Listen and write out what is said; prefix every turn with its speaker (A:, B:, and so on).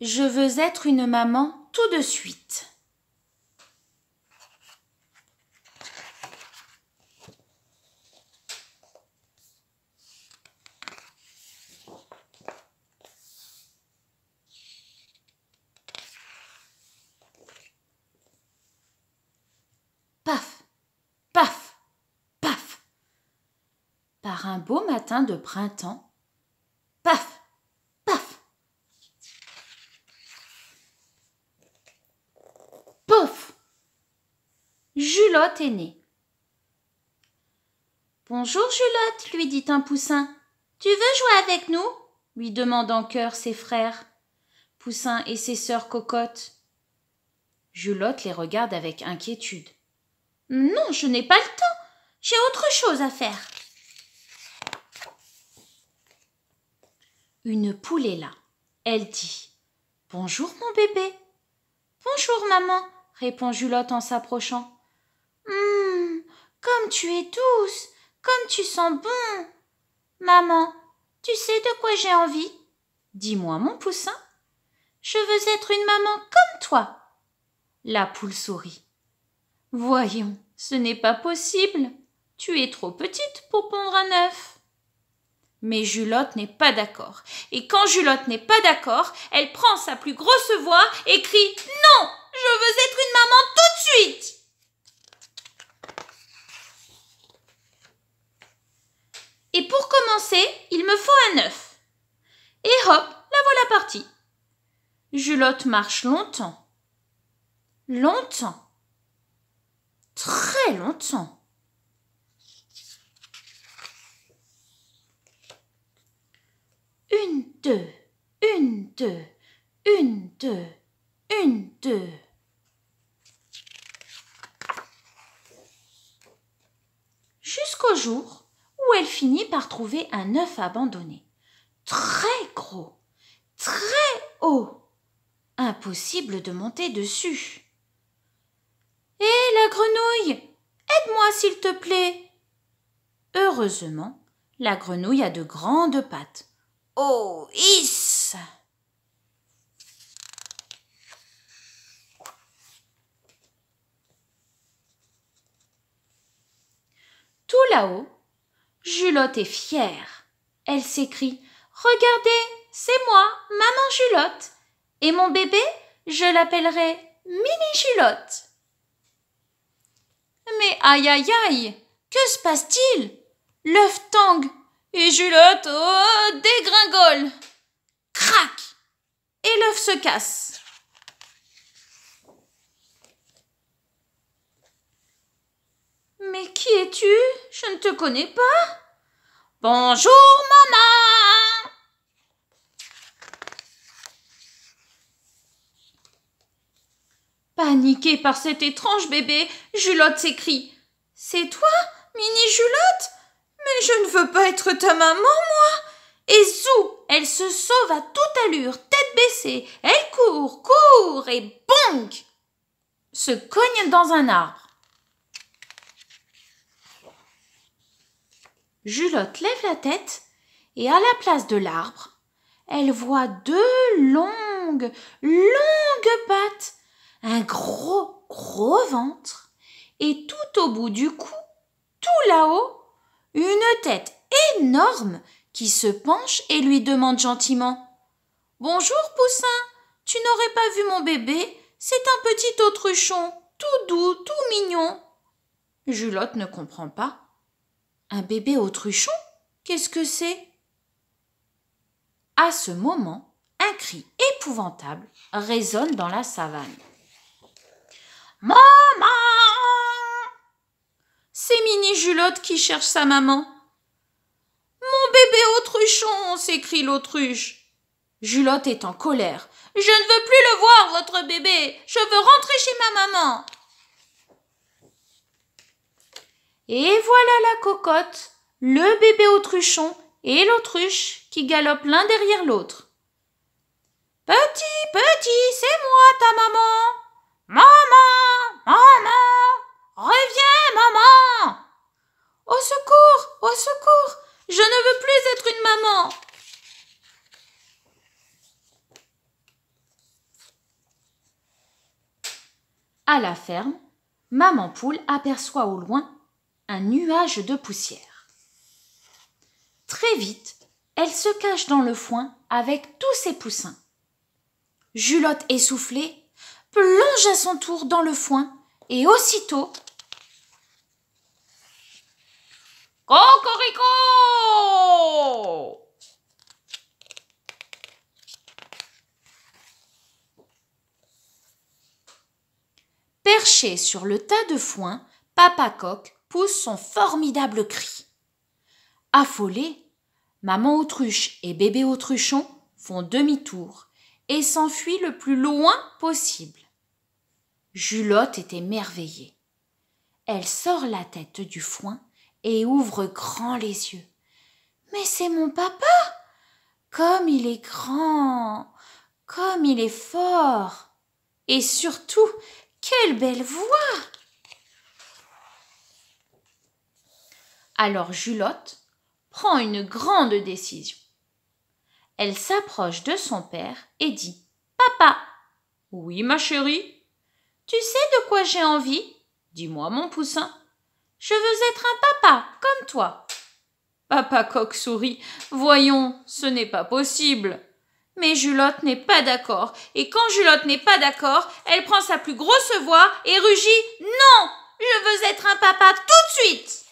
A: Je veux être une maman tout de suite. Paf, paf, paf. Par un beau matin de printemps, paf, Bonjour Julotte, lui dit un poussin. Tu veux jouer avec nous lui demandent en chœur ses frères, Poussin et ses sœurs cocottes. Julotte les regarde avec inquiétude. Non, je n'ai pas le temps. J'ai autre chose à faire. Une poule est là. Elle dit Bonjour, mon bébé. Bonjour, maman, répond Julotte en s'approchant. Comme tu es douce, comme tu sens bon. Maman, tu sais de quoi j'ai envie Dis-moi, mon poussin. Je veux être une maman comme toi. La poule sourit. Voyons, ce n'est pas possible. Tu es trop petite pour pondre un œuf. Mais Julotte n'est pas d'accord. Et quand Julotte n'est pas d'accord, elle prend sa plus grosse voix et crie Non Je veux être une maman tout de suite Et pour commencer, il me faut un œuf. Et hop, la voilà partie. Julotte marche longtemps. Longtemps. Très longtemps. Une, deux, une, deux, une, deux, une, deux. Jusqu'au jour où elle finit par trouver un œuf abandonné. Très gros, très haut. Impossible de monter dessus. Hé, la grenouille Aide-moi, s'il te plaît Heureusement, la grenouille a de grandes pattes. Oh, is Tout là-haut, Julotte est fière. Elle s'écrie Regardez, c'est moi, maman Julotte. Et mon bébé, je l'appellerai Mini Julotte. Mais aïe aïe aïe, que se passe-t-il L'œuf tangue et Julotte oh, dégringole. Crac Et l'œuf se casse. Mais qui es-tu je ne te connais pas. Bonjour, maman. Paniquée par cet étrange bébé, Julotte s'écrie. C'est toi, Mini Julotte Mais je ne veux pas être ta maman, moi. Et zou, elle se sauve à toute allure, tête baissée. Elle court, court et bonk se cogne dans un arbre. Julotte lève la tête et à la place de l'arbre, elle voit deux longues, longues pattes, un gros, gros ventre et tout au bout du cou, tout là-haut, une tête énorme qui se penche et lui demande gentiment Bonjour, Poussin, tu n'aurais pas vu mon bébé C'est un petit autruchon, tout doux, tout mignon. Julotte ne comprend pas. Un bébé autruchon Qu'est-ce que c'est À ce moment, un cri épouvantable résonne dans la savane. Maman C'est Mini Julotte qui cherche sa maman. Mon bébé autruchon s'écrie l'autruche. Julotte est en colère. Je ne veux plus le voir, votre bébé. Je veux rentrer chez ma maman. Et voilà la cocotte, le bébé autruchon et l'autruche qui galopent l'un derrière l'autre. Petit, petit, c'est moi ta maman. Maman, maman, reviens maman. Au secours, au secours, je ne veux plus être une maman. À la ferme, maman poule aperçoit au loin un nuage de poussière. Très vite, elle se cache dans le foin avec tous ses poussins. Julotte essoufflée plonge à son tour dans le foin et aussitôt Cocorico Perché sur le tas de foin, Papa Coq pousse son formidable cri. Affolés, maman autruche et bébé autruchon font demi-tour et s'enfuient le plus loin possible. Julotte est émerveillée. Elle sort la tête du foin et ouvre grand les yeux. Mais c'est mon papa. Comme il est grand. Comme il est fort. Et surtout, quelle belle voix. Alors Julotte prend une grande décision. Elle s'approche de son père et dit Papa Oui, ma chérie Tu sais de quoi j'ai envie Dis-moi, mon poussin. Je veux être un papa, comme toi. Papa Coq sourit. Voyons, ce n'est pas possible. Mais Julotte n'est pas d'accord, et quand Julotte n'est pas d'accord, elle prend sa plus grosse voix et rugit Non Je veux être un papa tout de suite